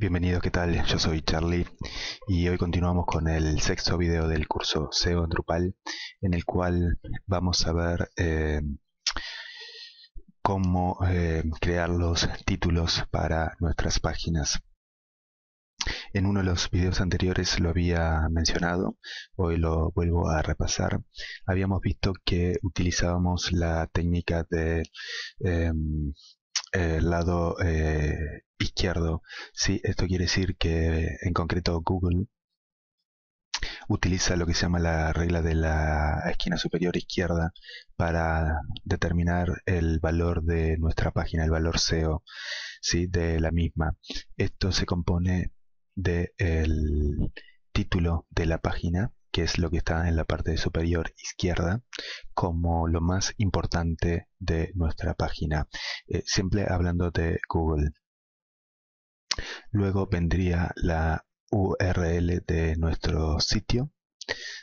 Bienvenidos, ¿qué tal? Yo soy Charlie y hoy continuamos con el sexto video del curso SEO en Drupal en el cual vamos a ver eh, cómo eh, crear los títulos para nuestras páginas. En uno de los videos anteriores lo había mencionado, hoy lo vuelvo a repasar. Habíamos visto que utilizábamos la técnica de em, el eh, lado eh, izquierdo. ¿sí? Esto quiere decir que en concreto Google utiliza lo que se llama la regla de la esquina superior izquierda para determinar el valor de nuestra página, el valor SEO ¿sí? de la misma. Esto se compone del el título de la página, que es lo que está en la parte superior izquierda, como lo más importante de nuestra página, eh, siempre hablando de Google. Luego vendría la URL de nuestro sitio.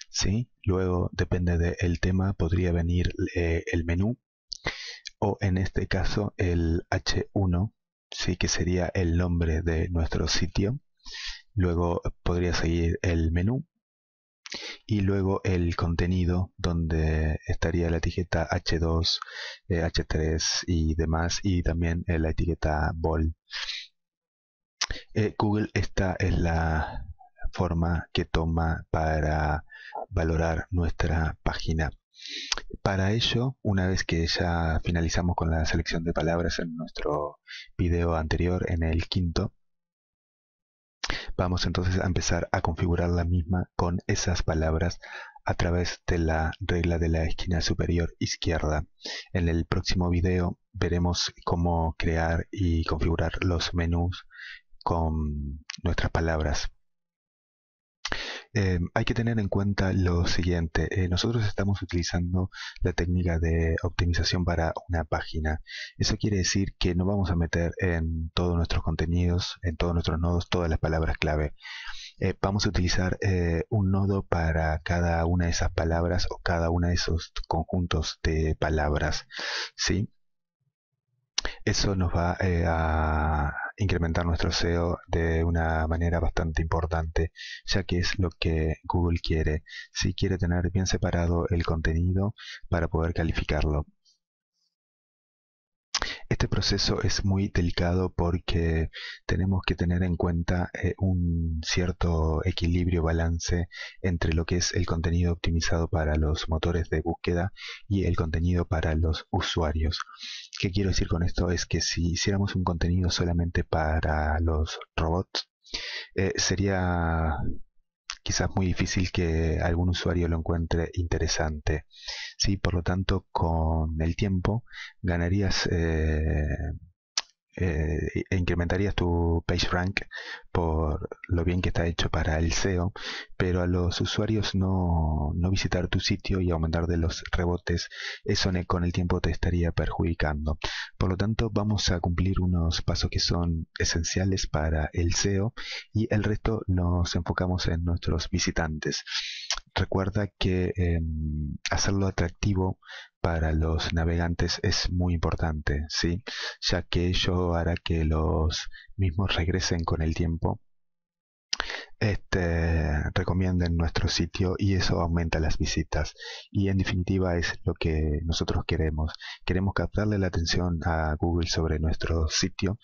¿sí? Luego, depende del tema, podría venir eh, el menú o en este caso el H1, ¿sí? que sería el nombre de nuestro sitio. Luego podría seguir el menú y luego el contenido donde estaría la etiqueta H2, eh, H3 y demás y también eh, la etiqueta bol. Eh, Google esta es la forma que toma para valorar nuestra página. Para ello, una vez que ya finalizamos con la selección de palabras en nuestro video anterior, en el quinto, Vamos entonces a empezar a configurar la misma con esas palabras a través de la regla de la esquina superior izquierda. En el próximo video veremos cómo crear y configurar los menús con nuestras palabras. Em, hay que tener en cuenta lo siguiente. Eh, nosotros estamos utilizando la técnica de optimización para una página. Eso quiere decir que no vamos a meter en todos nuestros contenidos, en todos nuestros nodos, todas las palabras clave. Eh, vamos a utilizar eh, un nodo para cada una de esas palabras o cada uno de esos conjuntos de palabras. ¿sí? Eso nos va a incrementar nuestro SEO de una manera bastante importante, ya que es lo que Google quiere. Si quiere tener bien separado el contenido para poder calificarlo. Este proceso es muy delicado porque tenemos que tener en cuenta eh, un cierto equilibrio, balance entre lo que es el contenido optimizado para los motores de búsqueda y el contenido para los usuarios. ¿Qué quiero decir con esto? Es que si hiciéramos un contenido solamente para los robots, eh, sería quizás muy difícil que algún usuario lo encuentre interesante. ¿sí? Por lo tanto, con el tiempo ganarías eh, eh, e incrementarías tu rank por lo bien que está hecho para el SEO, pero a los usuarios no, no visitar tu sitio y aumentar de los rebotes, eso con el tiempo te estaría perjudicando. Por lo tanto, vamos a cumplir unos pasos que son esenciales para el SEO y el resto nos enfocamos en nuestros visitantes recuerda que em, hacerlo atractivo para los navegantes es muy importante, ¿sí? ya que ello hará que los mismos regresen con el tiempo, este, recomienden nuestro sitio y eso aumenta las visitas. Y en definitiva es lo que nosotros queremos. Queremos captarle la atención a Google sobre nuestro sitio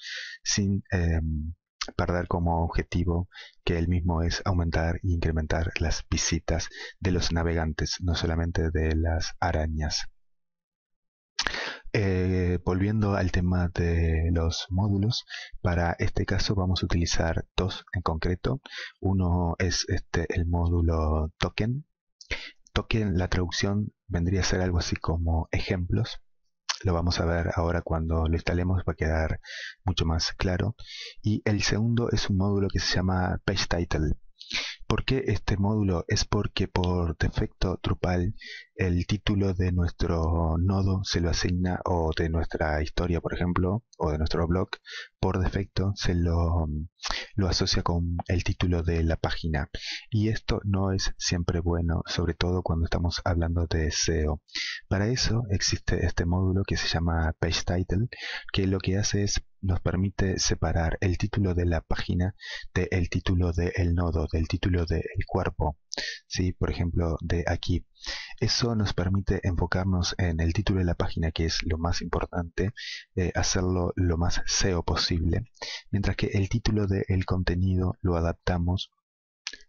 sin... Em, para dar como objetivo que el mismo es aumentar e incrementar las visitas de los navegantes, no solamente de las arañas. Eh, volviendo al tema de los módulos, para este caso vamos a utilizar dos en concreto. Uno es este, el módulo token. Token, la traducción vendría a ser algo así como ejemplos lo vamos a ver ahora cuando lo instalemos, va a quedar mucho más claro. Y el segundo es un módulo que se llama Page Title. ¿Por qué este módulo? Es porque por defecto Drupal el título de nuestro nodo se lo asigna o de nuestra historia, por ejemplo, o de nuestro blog, por defecto se lo, lo asocia con el título de la página. Y esto no es siempre bueno, sobre todo cuando estamos hablando de SEO. Para eso existe este módulo que se llama Page Title, que lo que hace es nos permite separar el título de la página del título del nodo, del título del cuerpo, ¿sí? por ejemplo, de aquí. Eso nos permite enfocarnos en el título de la página, que es lo más importante, eh, hacerlo lo más SEO posible, mientras que el título del contenido lo adaptamos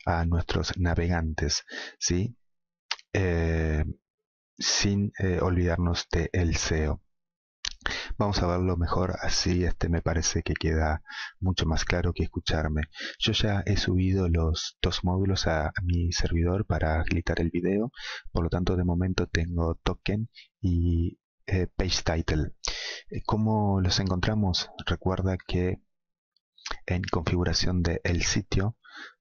a nuestros navegantes, ¿sí? Eh, sin eh, olvidarnos del SEO. Vamos a verlo mejor, así este me parece que queda mucho más claro que escucharme. Yo ya he subido los dos módulos a, mi servidor para agilitar el video, por lo tanto de momento tengo token y eh, page title. Eh, ¿Cómo los encontramos? Recuerda que en configuración del el sitio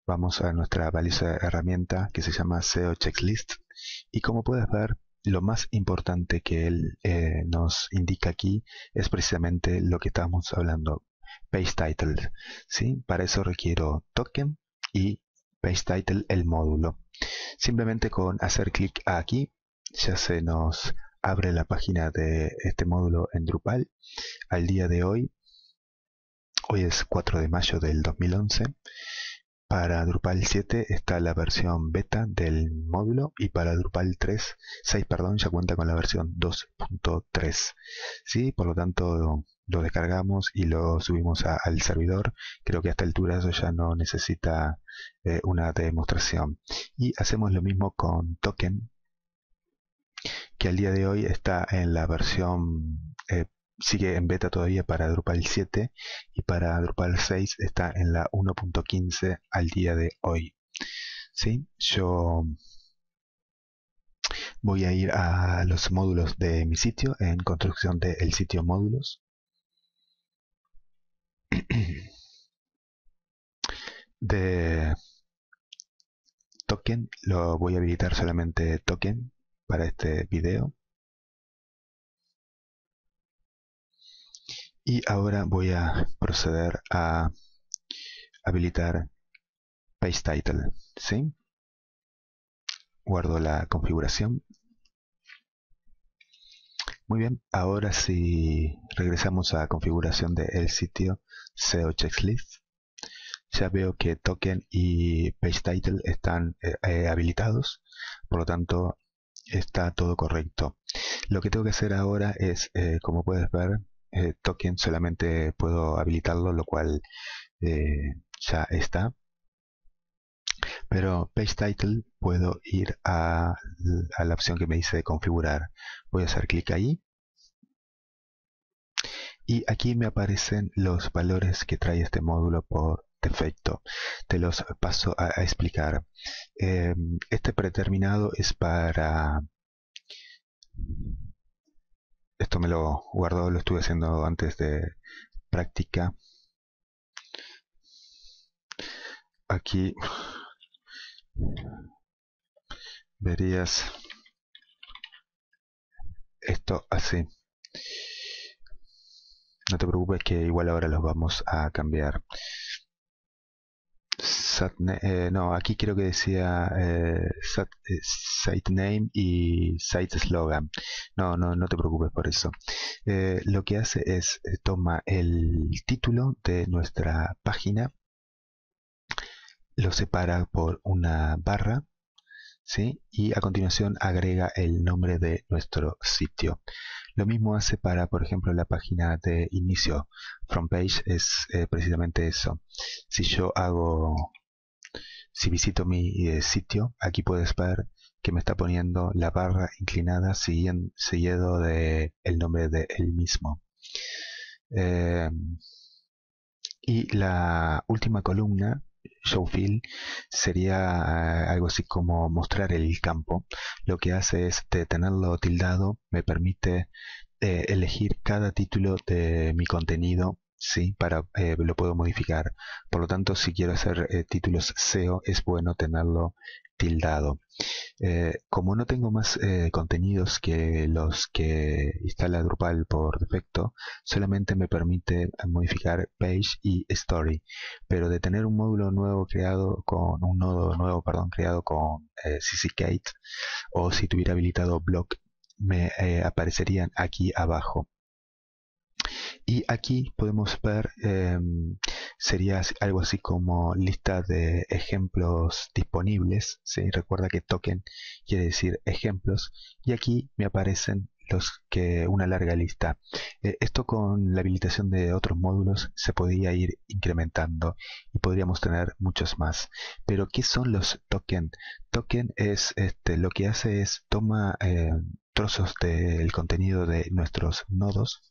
vamos a nuestra valiosa herramienta que se llama SEO Checklist y como puedes ver lo más importante que él eh, nos indica aquí es precisamente lo que estamos hablando, page title. ¿sí? Para eso requiero token y page title el módulo. Simplemente con hacer clic aquí ya se nos abre la página de este módulo en Drupal. Al día de hoy, hoy es 4 de mayo del 2011 para Drupal 7 está la versión beta del módulo y para Drupal 3, 6 perdón, ya cuenta con la versión 2.3. ¿sí? Por lo tanto, lo descargamos y lo subimos al servidor. Creo que a esta altura eso ya no necesita eh, una demostración. Y hacemos lo mismo con Token, que al día de hoy está en la versión eh, sigue en beta todavía para Drupal 7 y para Drupal 6 está en la 1.15 al día de hoy. ¿Sí? Yo voy a ir a los módulos de mi sitio en construcción del el sitio módulos. De token, lo voy a habilitar solamente token para este video. Y ahora voy a proceder a habilitar Page Title. ¿sí? Guardo la configuración. Muy bien, ahora si regresamos a configuración del el sitio SEO Checklist, ya veo que token y page title están eh, eh, habilitados, por lo tanto está todo correcto. Lo que tengo que hacer ahora es, eh, como puedes ver, eh, token solamente puedo habilitarlo, lo cual eh, ya está. Pero Page Title puedo ir a, la opción que me dice configurar. Voy a hacer clic ahí. Y aquí me aparecen los valores que trae este módulo por defecto. Te los paso a, explicar. Em, este predeterminado es para me lo guardo, lo estuve haciendo antes de práctica. Aquí verías esto así. No te preocupes que igual ahora los vamos a cambiar. Eh, no, aquí creo que decía eh, site eh, name y site slogan. No, no, te preocupes por eso. lo que hace es toma el título de nuestra página, lo separa por una barra, ¿sí? Y a continuación agrega el nombre de nuestro sitio. Lo mismo hace para, por ejemplo, la página de inicio. front page es precisamente eso. Si yo hago si visito mi eh, sitio, aquí puedes ver que me está poniendo la barra inclinada siguiendo, seguido de el nombre de él mismo. Em, y la última columna, show field, sería eh, algo así como mostrar el campo. Lo que hace es tenerlo tildado, me permite eh, elegir cada título de mi contenido ¿sí? Para, eh, lo puedo modificar. Por lo tanto, si quiero hacer eh, títulos SEO, es bueno tenerlo tildado. Eh, como no tengo más contenidos que los que instala Drupal por defecto, solamente me permite modificar page y story. Pero de tener un módulo nuevo creado con un nodo nuevo, perdón, creado con CCKate o si tuviera habilitado blog, me aparecerían aquí abajo y aquí podemos ver em, sería algo así como lista de ejemplos disponibles ¿sí? recuerda que token quiere decir ejemplos y aquí me aparecen los que una larga lista eh, esto con la habilitación de otros módulos se podría ir incrementando y podríamos tener muchos más pero qué son los token token es este lo que hace es toma eh, trozos del contenido de nuestros nodos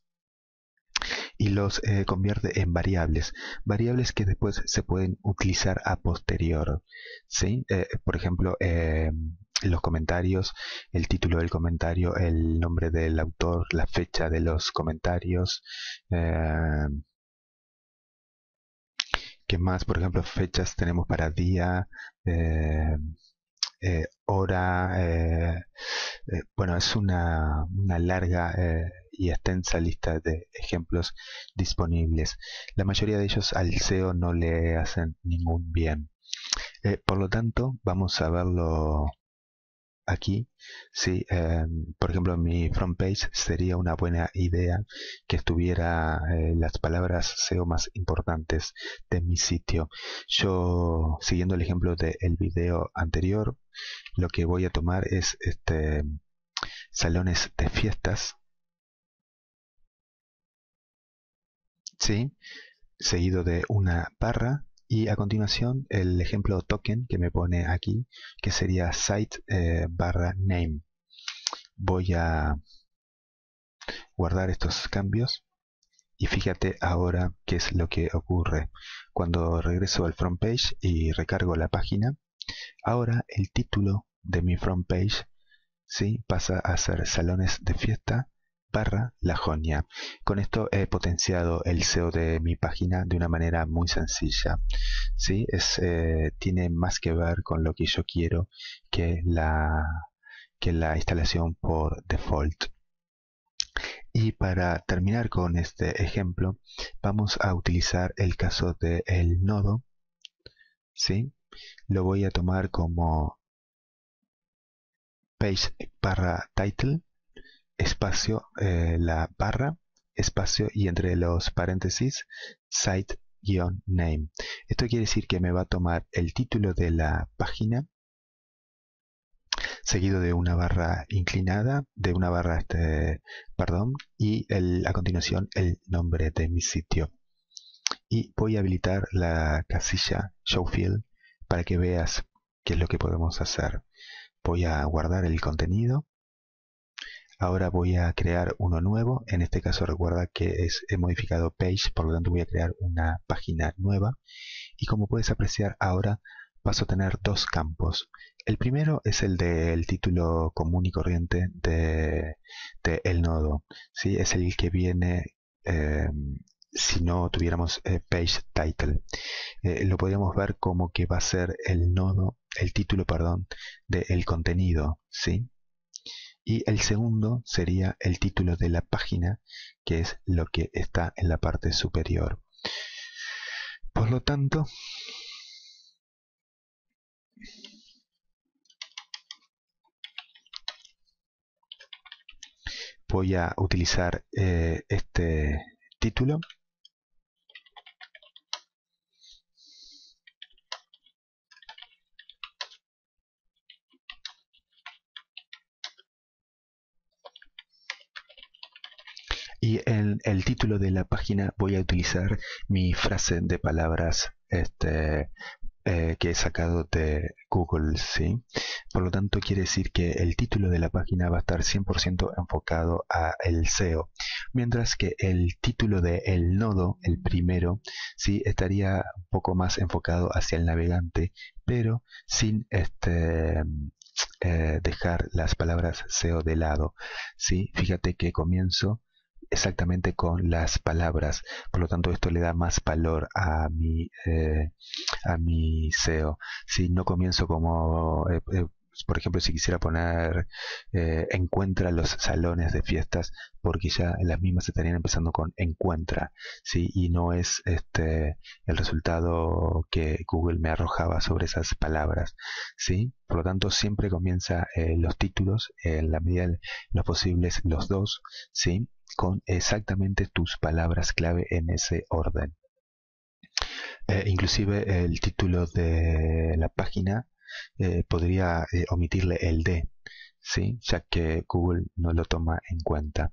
y los eh, convierte en variables, variables que después se pueden utilizar a posterior, ¿sí? Eh, por ejemplo, em, los comentarios, el título del comentario, el nombre del autor, la fecha de los comentarios, em, ¿qué más? Por ejemplo, fechas tenemos para día, em, eh, hora. Eh, eh, bueno, es una, una larga y extensa lista de ejemplos disponibles. La mayoría de ellos al SEO no le hacen ningún bien. por lo tanto, vamos a verlo aquí, si, eh, por ejemplo, en mi front page sería una buena idea que estuviera eh, las palabras SEO más importantes de mi sitio. Yo, siguiendo el ejemplo del video anterior, lo que voy a tomar es este salones de fiestas. ¿Sí? Seguido de una barra y a continuación el ejemplo token que me pone aquí, que sería site eh, barra name. Voy a guardar estos cambios y fíjate ahora qué es lo que ocurre. Cuando regreso al front page y recargo la página, ahora el título de mi front page ¿sí? pasa a ser salones de fiesta barra la Jonia. Con esto he potenciado el SEO de mi página de una manera muy sencilla. ¿sí? Es, eh, tiene más que ver con lo que yo quiero que la, que la instalación por default. Y para terminar con este ejemplo, vamos a utilizar el caso del el nodo. ¿sí? Lo voy a tomar como page barra title espacio, eh, la barra, espacio y entre los paréntesis, site-name. Esto quiere decir que me va a tomar el título de la página seguido de una barra inclinada, de una barra, este, perdón, y a continuación el nombre de mi sitio. Y voy a habilitar la casilla showfield para que veas qué es lo que podemos hacer. Voy a guardar el contenido Ahora voy a crear uno nuevo. En este caso recuerda que es, he modificado page, por lo tanto voy a crear una página nueva. Y como puedes apreciar ahora paso a tener dos campos. El primero es el del título común y corriente de, el nodo. ¿sí? Es el que viene eh, si no tuviéramos eh, page title. Eh, lo podríamos ver como que va a ser el nodo, el título, perdón, del contenido. ¿sí? y el segundo sería el título de la página, que es lo que está en la parte superior. Por lo tanto, voy a utilizar eh, este título Y en el título de la página voy a utilizar mi frase de palabras este, eh, que he sacado de Google, ¿sí? Por lo tanto, quiere decir que el título de la página va a estar 100% enfocado a el SEO, mientras que el título de el nodo, el primero, sí, estaría un poco más enfocado hacia el navegante, pero sin este eh, dejar las palabras SEO de lado, ¿sí? Fíjate que comienzo exactamente con las palabras. Por lo tanto, esto le da más valor a mi, eh, a mi SEO. Si no comienzo como, eh, eh, por ejemplo, si quisiera poner encuentra los salones de fiestas, porque ya las mismas estarían empezando con encuentra, ¿sí? Y no es este el resultado que Google me arrojaba sobre esas palabras, ¿sí? Por lo tanto, siempre comienza los títulos, en la medida de los posibles, los dos, ¿sí? con exactamente tus palabras clave en ese orden. Eh, inclusive el título de la página eh, podría eh, omitirle el D, ¿sí? ya que Google no lo toma en cuenta.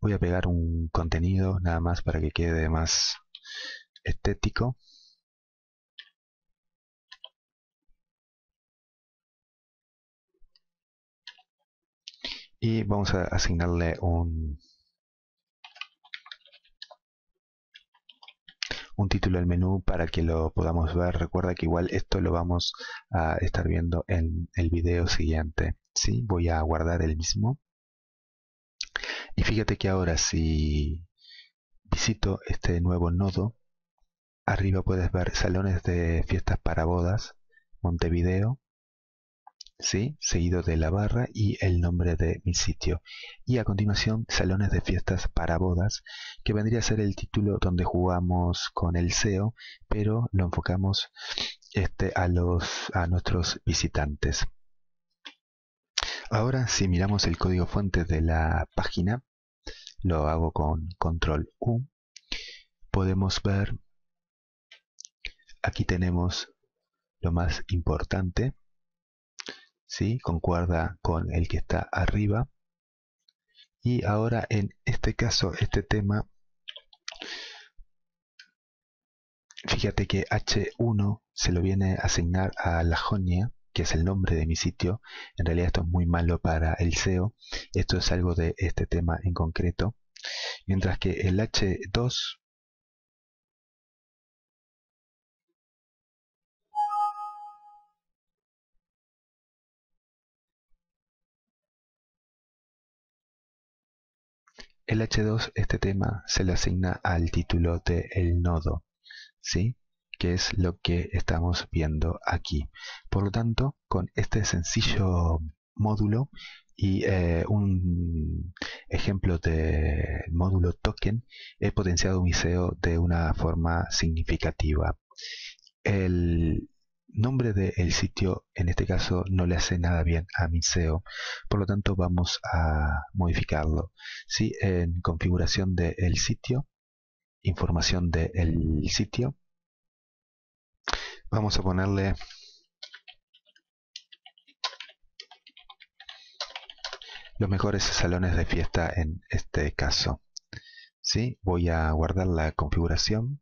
Voy a pegar un contenido nada más para que quede más estético. Y vamos a asignarle un un título al menú para que lo podamos ver. Recuerda que igual esto lo vamos a estar viendo en el video siguiente. ¿sí? Voy a guardar el mismo. Y fíjate que ahora si visito este nuevo nodo, arriba puedes ver salones de fiestas para bodas, Montevideo, ¿sí? seguido de la barra y el nombre de mi sitio. Y a continuación, salones de fiestas para bodas, que vendría a ser el título donde jugamos con el SEO, pero lo enfocamos este, a, los, a nuestros visitantes. Ahora, si miramos el código fuente de la página, lo hago con control U, podemos ver, aquí tenemos lo más importante, ¿sí? concuerda con el que está arriba. Y ahora en este caso, este tema, fíjate que H1 se lo viene a asignar a la Jonia, que es el nombre de mi sitio. En realidad esto es muy malo para el SEO. Esto es algo de este tema en concreto. Mientras que el H2 el H2, este tema se le asigna al título de el nodo, ¿sí? que es lo que estamos viendo aquí. Por lo tanto, con este sencillo módulo y eh, un ejemplo de módulo token, he potenciado mi SEO de una forma significativa. El nombre del sitio en este caso no le hace nada bien a mi SEO, por lo tanto vamos a modificarlo. si En configuración del sitio, información del sitio, vamos a ponerle los mejores salones de fiesta en este caso. ¿sí? Voy a guardar la configuración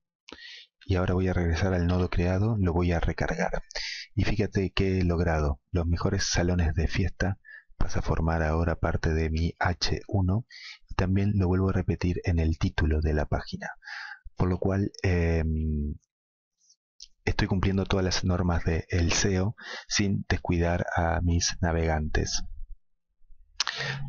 y ahora voy a regresar al nodo creado, lo voy a recargar. Y fíjate que he logrado. Los mejores salones de fiesta pasa a formar ahora parte de mi H1 y también lo vuelvo a repetir en el título de la página. Por lo cual em, estoy cumpliendo todas las normas del SEO sin descuidar a mis navegantes.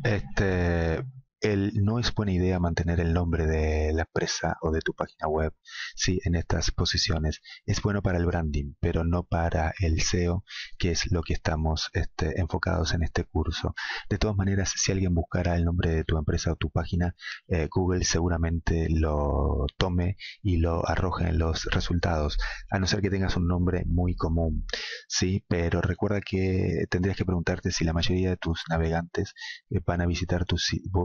Este, el, no es buena idea mantener el nombre de la empresa o de tu página web si en estas posiciones. Es bueno para el branding, pero no para el SEO, que es lo que estamos este, enfocados en este curso. De todas maneras, si alguien buscara el nombre de tu empresa o tu página, eh, Google seguramente lo tome y lo arroje en los resultados, a no ser que tengas un nombre muy común. Sí, pero recuerda que tendrías que preguntarte si la mayoría de tus navegantes eh, van a visitar tu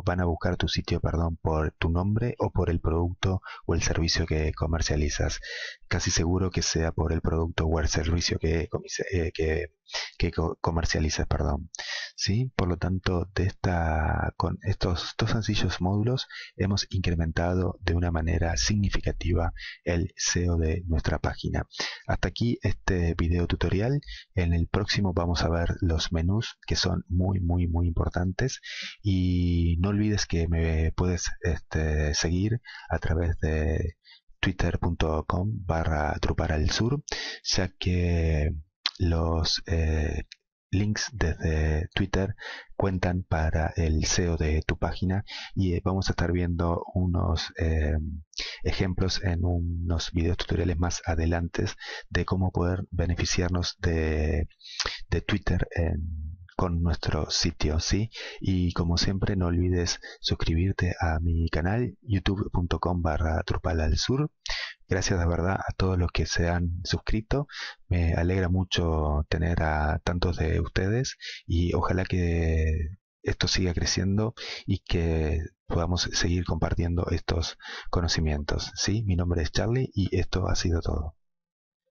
van a buscar tu sitio, perdón, por tu nombre o por el producto o el servicio que comercializas. Casi seguro que sea por el producto o el servicio que, eh, que que comercialices, perdón. ¿Sí? Por lo tanto, de esta, con estos dos sencillos módulos hemos incrementado de una manera significativa el SEO de nuestra página. Hasta aquí este video tutorial. En el próximo vamos a ver los menús que son muy, muy, muy importantes. Y no olvides que me puedes este, seguir a través de twitter.com barra trupar al sur, ya que los eh, links desde Twitter cuentan para el SEO de tu página y eh, vamos a estar viendo unos em, ejemplos en unos videos tutoriales más adelante de cómo poder beneficiarnos de, Twitter en, con nuestro sitio, ¿sí? Y como siempre no olvides suscribirte a mi canal youtube.com barra Trupal al Sur Gracias de verdad a todos los que se han suscrito. Me alegra mucho tener a tantos de ustedes y ojalá que esto siga creciendo y que podamos seguir compartiendo estos conocimientos. ¿sí? Mi nombre es Charlie y esto ha sido todo.